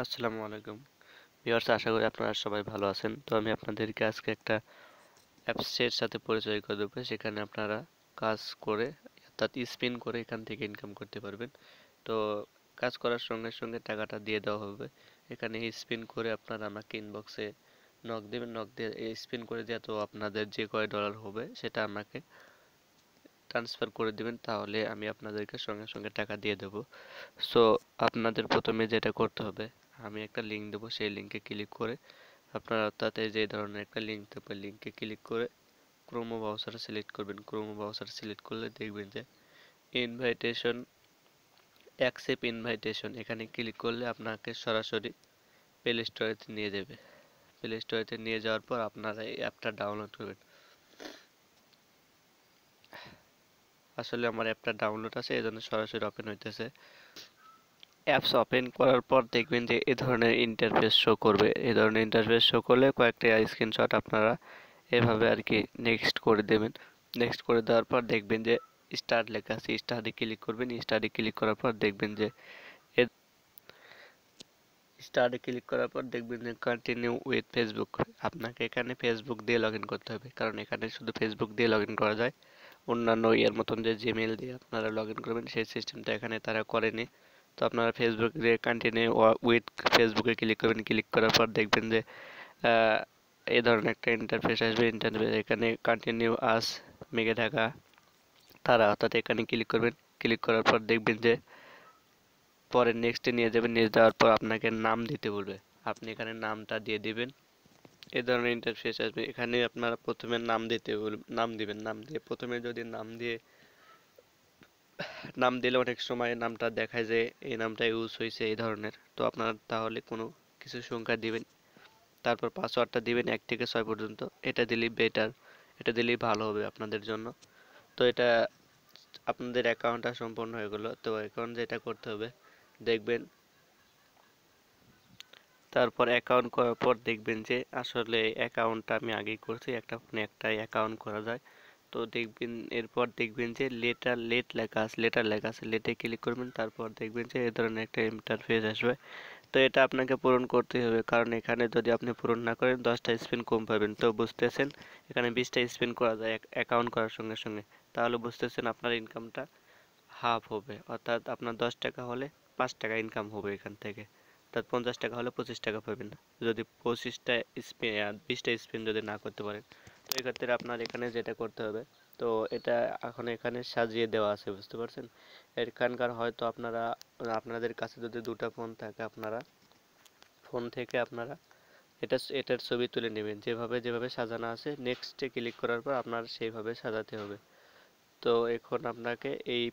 আসসালামু আলাইকুম ভিউয়ার্স আশা করি আপনারা সবাই ভালো আছেন তো আমি আপনাদেরকে আজকে একটা অ্যাপসের সাথে পরিচয় করে দেবো সেখানে আপনারা কাজ করে অর্থাৎ স্পিন করে এখান থেকে ইনকাম করতে পারবেন তো কাজ করার সঙ্গে সঙ্গে টাকাটা দিয়ে দেওয়া হবে এখানে স্পিন করে আপনারা আমাকে ইনবক্সে নক দেবেন নক দিয়ে স্পিন করে দেওয়া তো আপনাদের যে কয় ডলার হবে সেটা আমাকে ট্রান্সফার করে দিবেন তাহলে আমি আপনাদেরকে সঙ্গে সঙ্গে টাকা দিয়ে দেব সো আপনাদের প্রথমে যেটা করতে হবে আমি একটা লিঙ্ক দেবো সেই লিঙ্কে ক্লিক করে আপনারা তাতে যে ধরনের একটা লিঙ্ক থাকবে লিঙ্কে ক্লিক করে ক্রোমো ব্রাউজার সিলেক্ট করবেন ক্রোমো ব্রাউজার সিলেক্ট করলে দেখবেন যে ইনভাইটেশন অ্যাকসেপ্ট ইনভাইটেশন এখানে ক্লিক করলে আপনাকে সরাসরি প্লে স্টোরেতে নিয়ে যাবে প্লে স্টোরেতে নিয়ে যাওয়ার পর আপনারা এই অ্যাপটা ডাউনলোড করবেন আসলে আমার অ্যাপটা ডাউনলোড আছে এই জন্য সরাসরি ওপেন হইতেছে অ্যাপস ওপেন করার পর দেখবেন যে এ ধরনের ইন্টারফেস শো করবে এ ধরনের ইন্টারফেস শো করলে কয়েকটি স্ক্রিনশট আপনারা এভাবে আর কি নেক্সট করে দেবেন নেক্সট করে দেওয়ার পর দেখবেন যে স্টার লেখা আছে স্টারে ক্লিক করবেন স্টারে ক্লিক করার পর দেখবেন যে স্টারে ক্লিক করার পর দেখবেন যে কন্টিনিউ উইথ ফেসবুক আপনাকে এখানে ফেসবুক দিয়ে লগ করতে হবে কারণ এখানে শুধু ফেসবুক দিয়ে লগ করা যায় অন্যান্য ইয়ের মতন যে জিমেল দিয়ে আপনারা লগ করবেন সেই সিস্টেমটা এখানে তারা করেনি তো আপনারা ফেসবুক ফেসবুকে কন্টিনিউ উইথ ফেসবুকে ক্লিক করবেন ক্লিক করার পর দেখবেন যে এই ধরনের একটা ইন্টারফেস আসবে ইন্টারফেস এখানে কন্টিনিউ আস মেঘে ঢাকা তারা অর্থাৎ এখানে ক্লিক করবেন ক্লিক করার পর দেখবেন যে পরে নেক্সটে নিয়ে যাবেন নিয়ে যাওয়ার পর আপনাকে নাম দিতে বলবে আপনি এখানে নামটা দিয়ে দিবেন এ ধরনের ইন্টারফেস আসবে এখানে আপনারা প্রথমে নাম দিতে নাম দিবেন নাম দিয়ে প্রথমে যদি নাম দিয়ে নাম দিলে অনেক সময় নামটা দেখায় যে এই নামটা ইউজ হয়েছে এই ধরনের তো আপনার তাহলে কোনো কিছু সংখ্যা দিবেন তারপর পাসওয়ার্ডটা দিবেন এক থেকে ছয় পর্যন্ত এটা দিলেই বেটার এটা দিলেই ভালো হবে আপনাদের জন্য তো এটা আপনাদের অ্যাকাউন্টটা সম্পূর্ণ হয়ে গেলো তো এখন যেটা করতে হবে দেখবেন তারপর অ্যাকাউন্ট করার পর দেখবেন যে আসলে অ্যাকাউন্টটা আমি আগেই করছি একটা ফোনে একটা অ্যাকাউন্ট করা যায় তো দেখবেন এরপর দেখবেন যে লেটার লেট লেখা আছে লেটার লেখা আছে লেটে ক্লিক করবেন তারপর দেখবেন যে এ ধরনের একটা ইন্টারফেস আসবে তো এটা আপনাকে পূরণ করতে হবে কারণ এখানে যদি আপনি পূরণ না করেন দশটা স্পিন কম পাবেন তো বুঝতেছেন এখানে বিশটা স্পিন করা যায় অ্যাকাউন্ট করার সঙ্গে সঙ্গে তাহলে বুঝতেছেন আপনার ইনকামটা হাফ হবে অর্থাৎ আপনার দশ টাকা হলে পাঁচ টাকা ইনকাম হবে এখান থেকে অর্থাৎ পঞ্চাশ টাকা হলে পঁচিশ টাকা পাবেন যদি পঁচিশটা স্পিন বিশটা স্পিন যদি না করতে পারেন এক্ষেত্রে আপনার এখানে যেটা করতে হবে তো এটা এখন এখানে সাজিয়ে দেওয়া আছে বুঝতে পারছেন এখানকার হয়তো আপনারা আপনাদের কাছে যদি দুটো ফোন থাকে আপনারা ফোন থেকে আপনারা এটা এটার ছবি তুলে নেবেন যেভাবে যেভাবে সাজানো আছে নেক্সটে ক্লিক করার পর আপনার সেইভাবে সাজাতে হবে তো এখন আপনাকে এই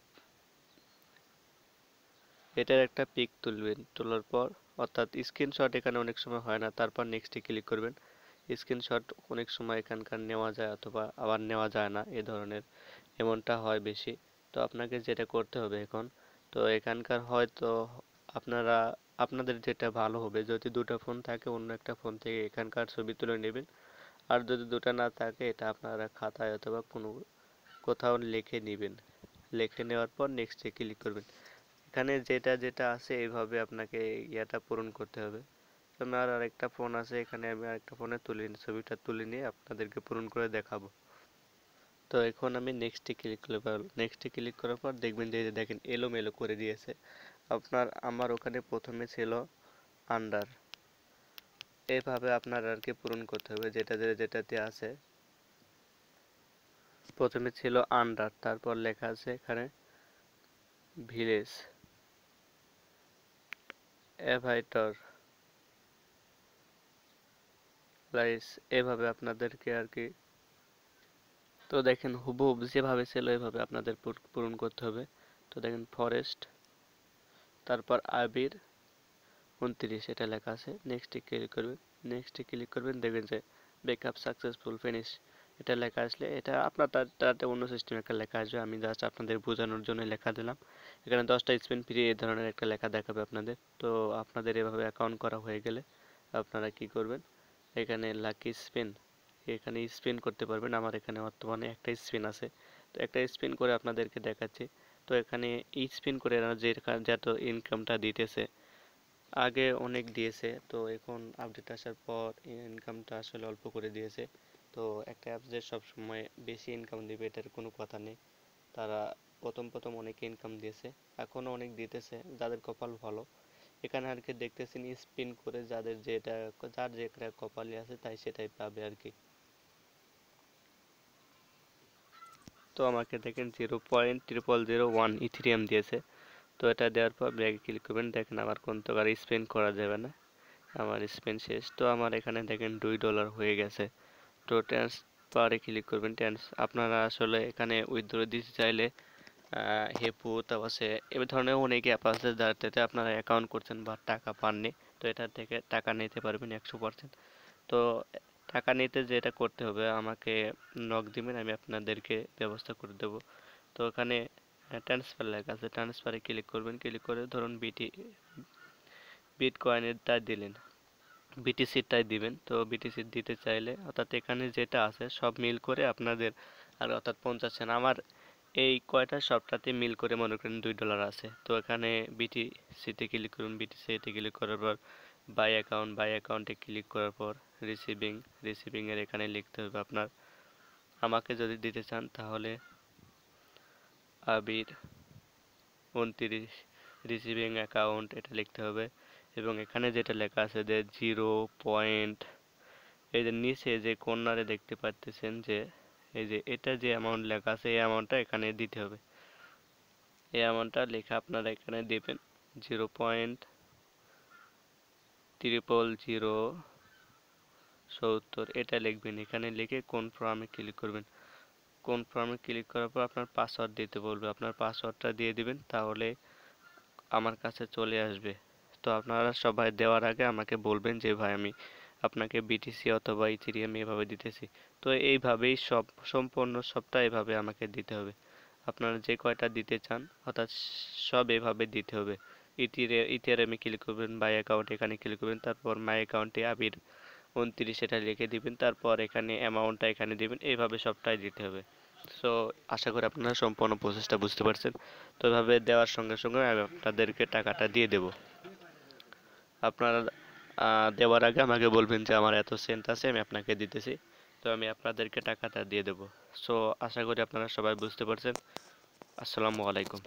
এটার একটা পিক তুলবেন তোলার পর অর্থাৎ স্ক্রিনশট এখানে অনেক সময় হয় না তারপর নেক্সটে ক্লিক করবেন স্ক্রিনশট অনেক সময় এখানকার নেওয়া যায় অথবা আবার নেওয়া যায় না এ ধরনের এমনটা হয় বেশি তো আপনাকে যেটা করতে হবে এখন তো এখানকার হয়তো আপনারা আপনাদের যেটা ভালো হবে যদি দুটো ফোন থাকে অন্য একটা ফোন থেকে এখানকার ছবি তুলে নেবেন আর যদি দুটো না থাকে এটা আপনারা খাতায় অথবা কোনো কোথাও লিখে নেবেন লিখে নেওয়ার পর নেক্সটে ক্লিক করবেন এখানে যেটা যেটা আছে এইভাবে আপনাকে ইয়াটা পূরণ করতে হবে আমার আরেকটা ফোন আছে এখানে আমি আরেকটা ফোনে তুলে ছবিটা তুলে নিয়ে আপনাদেরকে পূরণ করে দেখাবো তো এখন আমি নেক্সটে ক্লিক করলে নেক্সটে ক্লিক করার পর দেখবেন যে দেখেন এলোমেলো করে দিয়েছে আপনার আমার ওখানে প্রথমে ছিল আন্ডার এভাবে আপনার আর কি পূরণ করতে হবে যেটা যেটাতে আছে প্রথমে ছিল আন্ডার তারপর লেখা আছে এখানে ভিলেজ অ্যাভাইটর লাইস এভাবে আপনাদেরকে আর কি তো দেখেন হুবহুব যেভাবে ছিল এভাবে আপনাদের পূরণ করতে হবে তো দেখেন ফরেস্ট তারপর আবির উনত্রিশ এটা লেখা আছে নেক্সটে ক্লিক করবেন নেক্সটে ক্লিক করবেন দেখবেন যে ব্যাকআপ সাকসেসফুল ফিনিশ এটা লেখা আসলে এটা আপনার তাতে অন্য সিস্টেম একটা লেখা আসবে আমি জাস্ট আপনাদের বোঝানোর জন্য লেখা দিলাম এখানে দশটা স্পিন ফ্রি এই ধরনের একটা লেখা দেখাবে আপনাদের তো আপনাদের এভাবে অ্যাকাউন্ট করা হয়ে গেলে আপনারা কি করবেন এখানে লাকি স্পিন এখানে স্পিন করতে পারবেন আমার এখানে বর্তমানে একটা স্পিন আছে তো একটা স্পিন করে আপনাদেরকে দেখাচ্ছি তো এখানে স্পিন করে যে যত ইনকামটা দিতেছে আগে অনেক দিয়েছে তো এখন আপডেট আসার পর ইনকামটা আসলে অল্প করে দিয়েছে তো একটা অ্যাপস যে সবসময় বেশি ইনকাম দেবে এটার কোনো কথা নেই তারা প্রথম প্রথম অনেক ইনকাম দিয়েছে এখনও অনেক দিতেছে যাদের কপাল ভালো এখানে আর কি দেখতেছেন স্পিন করে যাদের যেটা যার যেটা কপালে আছে তাই সেটাই পাবে আর কি তো আমাকে দেখেন zero point triple zero one ethereum দিয়েছে তো এটা দেওয়ার পর ব্যাগে ক্লিক করবেন দেখেন আমার কোন তো আর স্পেন করা যাবে না আমার স্পেন শেষ তো আমার এখানে দেখেন দুই ডলার হয়ে গেছে তো ট্রান্সফারে ক্লিক করবেন ট্রান্স আপনারা আসলে এখানে উইথড্র দিতে চাইলে হেপু তারপর আছে এ ধরনের অনেক অ্যাপ আছে যাতে আপনারা অ্যাকাউন্ট করছেন বা টাকা পাননি তো এটা থেকে টাকা নিতে পারবেন একশো পার্সেন্ট তো টাকা নিতে যেটা করতে হবে আমাকে নক দিবেন আমি আপনাদেরকে ব্যবস্থা করে দেব তো ওখানে ট্রান্সফার লেখা আছে ট্রান্সফারে ক্লিক করবেন ক্লিক করে ধরুন বিটি বিট কয়েনের তাই দিলেন বিটিসিটাই দিবেন তো বিটিসি দিতে চাইলে অর্থাৎ এখানে যেটা আছে সব মিল করে আপনাদের আর অর্থাৎ পঞ্চাশ সেন্ট আমার এই কয়টা সবটাতে মিল করে মনে করেন দুই ডলার আছে তো এখানে বিটিসিতে ক্লিক করুন বিটিসিতে ক্লিক করার পর বাই অ্যাকাউন্ট বাই অ্যাকাউন্টে ক্লিক করার পর রিসিভিং রিসিভিংয়ের এখানে লিখতে হবে আপনার আমাকে যদি দিতে চান তাহলে আবির উনত্রিশ রিসিভিং অ্যাকাউন্ট এটা লিখতে হবে এবং এখানে যেটা লেখা আছে যে জিরো পয়েন্ট এই যে নিচে যে কর্নারে দেখতে পাচ্ছেন যে এই যে এটা যে অ্যামাউন্ট লেখা আছে এই অ্যামাউন্টটা এখানে দিতে হবে এই অ্যামাউন্টটা লেখা আপনারা এখানে দেবেন জিরো পয়েন্ট ট্রিপল জিরো সত্তর এটা লিখবেন এখানে লিখে কনফার্মে ক্লিক করবেন কনফার্মে ক্লিক করার পর আপনার পাসওয়ার্ড দিতে বলবে আপনার পাসওয়ার্ডটা দিয়ে দিবেন তাহলে আমার কাছে চলে আসবে তো আপনারা সবাই দেওয়ার আগে আমাকে বলবেন যে ভাই আমি আপনাকে বিটিসি অথবা ইথিরিয়াম এভাবে দিতেছি তো এইভাবেই সব সম্পূর্ণ সবটা এভাবে আমাকে দিতে হবে আপনারা যে কয়টা দিতে চান অর্থাৎ সব এভাবে দিতে হবে ইথিরে ইথিরিয়ামে ক্লিক করবেন বাই অ্যাকাউন্ট এখানে ক্লিক করবেন তারপর মাই অ্যাকাউন্টে আবির উনত্রিশ এটা লিখে দিবেন তারপর এখানে অ্যামাউন্টটা এখানে দিবেন এইভাবে সবটাই দিতে হবে সো আশা করি আপনারা সম্পূর্ণ প্রসেসটা বুঝতে পারছেন তো এভাবে দেওয়ার সঙ্গে সঙ্গে আমি আপনাদেরকে টাকাটা দিয়ে দেব আপনারা দেওয়ার আগে আমাকে বলবেন যে আমার এত সেন্ট আছে আমি আপনাকে দিতেছি তো আমি আপনাদেরকে টাকাটা দিয়ে দেবো সো আশা করি আপনারা সবাই বুঝতে পারছেন আসসালামু আলাইকুম